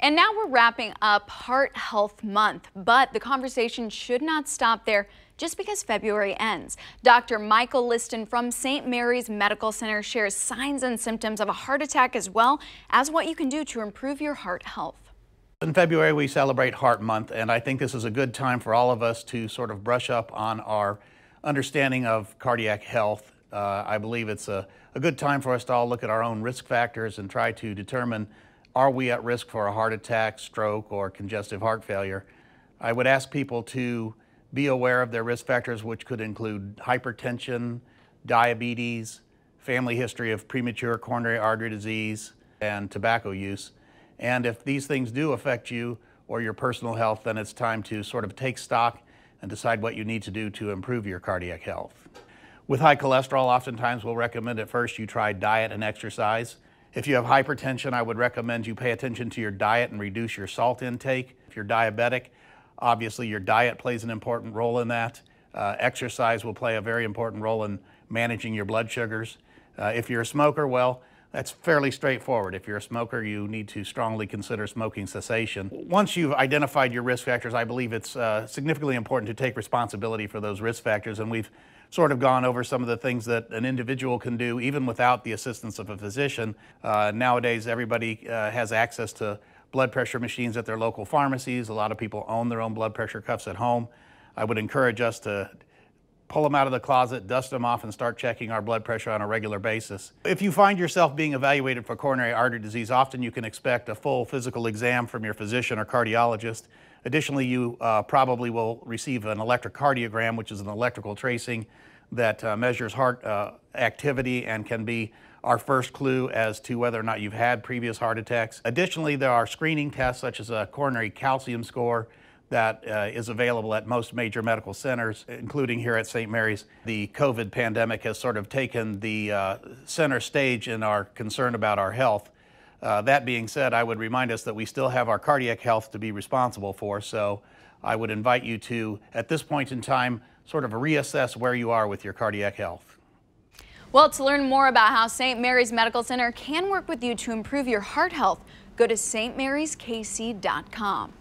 And now we're wrapping up Heart Health Month, but the conversation should not stop there just because February ends. Dr. Michael Liston from St. Mary's Medical Center shares signs and symptoms of a heart attack as well as what you can do to improve your heart health. In February, we celebrate Heart Month, and I think this is a good time for all of us to sort of brush up on our understanding of cardiac health. Uh, I believe it's a, a good time for us to all look at our own risk factors and try to determine are we at risk for a heart attack, stroke, or congestive heart failure? I would ask people to be aware of their risk factors, which could include hypertension, diabetes, family history of premature coronary artery disease, and tobacco use. And if these things do affect you or your personal health, then it's time to sort of take stock and decide what you need to do to improve your cardiac health. With high cholesterol, oftentimes we'll recommend at first you try diet and exercise. If you have hypertension, I would recommend you pay attention to your diet and reduce your salt intake. If you're diabetic, obviously your diet plays an important role in that. Uh, exercise will play a very important role in managing your blood sugars. Uh, if you're a smoker, well, that's fairly straightforward. If you're a smoker, you need to strongly consider smoking cessation. Once you've identified your risk factors, I believe it's uh, significantly important to take responsibility for those risk factors. And we've sort of gone over some of the things that an individual can do even without the assistance of a physician. Uh, nowadays, everybody uh, has access to blood pressure machines at their local pharmacies. A lot of people own their own blood pressure cuffs at home. I would encourage us to pull them out of the closet, dust them off, and start checking our blood pressure on a regular basis. If you find yourself being evaluated for coronary artery disease, often you can expect a full physical exam from your physician or cardiologist. Additionally, you uh, probably will receive an electrocardiogram, which is an electrical tracing that uh, measures heart uh, activity and can be our first clue as to whether or not you've had previous heart attacks. Additionally, there are screening tests such as a coronary calcium score that uh, is available at most major medical centers, including here at St. Mary's. The COVID pandemic has sort of taken the uh, center stage in our concern about our health. Uh, that being said, I would remind us that we still have our cardiac health to be responsible for, so I would invite you to, at this point in time, sort of reassess where you are with your cardiac health. Well, to learn more about how St. Mary's Medical Center can work with you to improve your heart health, go to stmarys.kc.com.